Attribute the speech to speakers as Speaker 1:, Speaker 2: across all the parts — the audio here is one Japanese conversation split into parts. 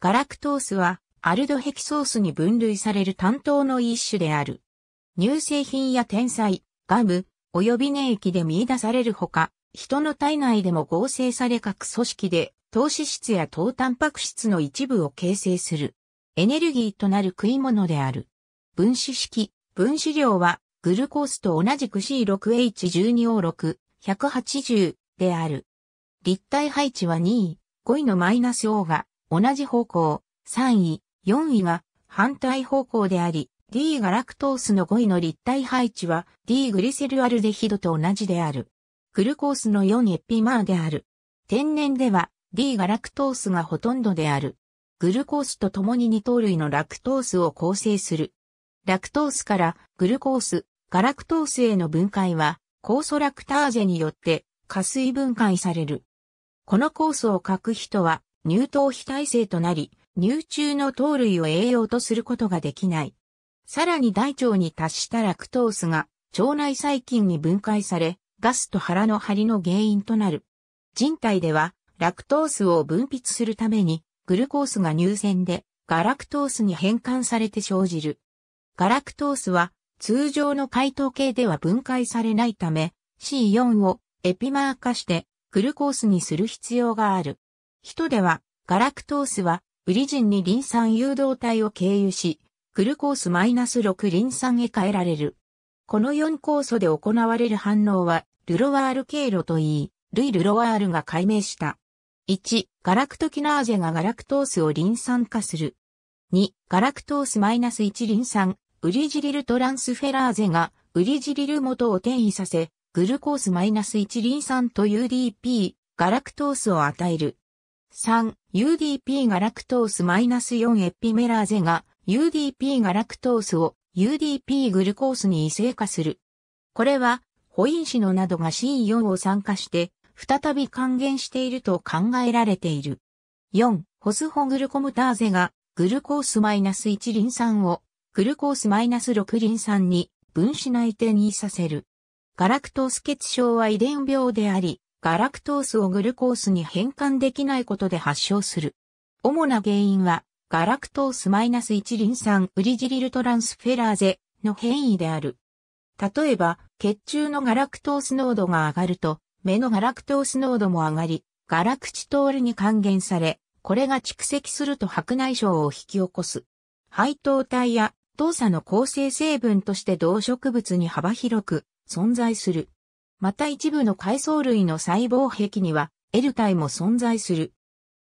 Speaker 1: ガラクトースはアルドヘキソースに分類される担当の一種である。乳製品や天才、ガム、及び粘液で見出されるほか、人の体内でも合成され各組織で、糖脂質や糖タンパク質の一部を形成する。エネルギーとなる食い物である。分子式、分子量は、グルコースと同じく C6H12O6、180である。立体配置は2位、5位のマイナス O が同じ方向、3位、4位は反対方向であり、D ガラクトースの5位の立体配置は D グリセルアルデヒドと同じである。グルコースの4エピマーである。天然では D ガラクトースがほとんどである。グルコースと共に二糖類のラクトースを構成する。ラクトースからグルコース、ガラクトースへの分解は、酵素ラクターゼによって加水分解される。この酵素を書く人は、入頭非体制となり、入中の糖類を栄養とすることができない。さらに大腸に達したラクトースが腸内細菌に分解され、ガスと腹の張りの原因となる。人体では、ラクトースを分泌するために、グルコースが乳腺で、ガラクトースに変換されて生じる。ガラクトースは、通常の解糖系では分解されないため、C4 をエピマー化して、グルコースにする必要がある。人では、ガラクトースは、ウリジンにリン酸誘導体を経由し、グルコースマイナス -6 リン酸へ変えられる。この4酵素で行われる反応は、ルロワール経路といい、ルイ・ルロワールが解明した。1、ガラクトキナーゼがガラクトースをリン酸化する。2、ガラクトースマイナス -1 リン酸、ウリジリルトランスフェラーゼが、ウリジリル元を転移させ、グルコース -1 リン酸と UDP、ガラクトースを与える。3、UDP がラクトース -4 エピメラーゼが UDP がラクトースを UDP グルコースに異性化する。これは、ホインシノなどが C4 を酸化して、再び還元していると考えられている。4、ホスホグルコムターゼがグルコースマイナス -1 リン酸をグルコースマイナス -6 リン酸に分子内転移させる。ガラクトース血症は遺伝病であり、ガラクトースをグルコースに変換できないことで発症する。主な原因は、ガラクトース -1 リン酸ウリジリルトランスフェラーゼの変異である。例えば、血中のガラクトース濃度が上がると、目のガラクトース濃度も上がり、ガラクチトールに還元され、これが蓄積すると白内障を引き起こす。配糖体や動作の構成成分として動植物に幅広く存在する。また一部の階層類の細胞壁には L 体も存在する。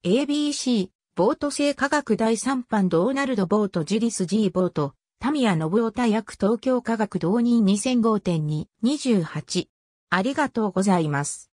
Speaker 1: ABC、ボート製科学第3版ドーナルド・ボート・ジュリス・ G・ ボート、タミヤ・ノブオタ役東京科学導入2005.228。ありがとうございます。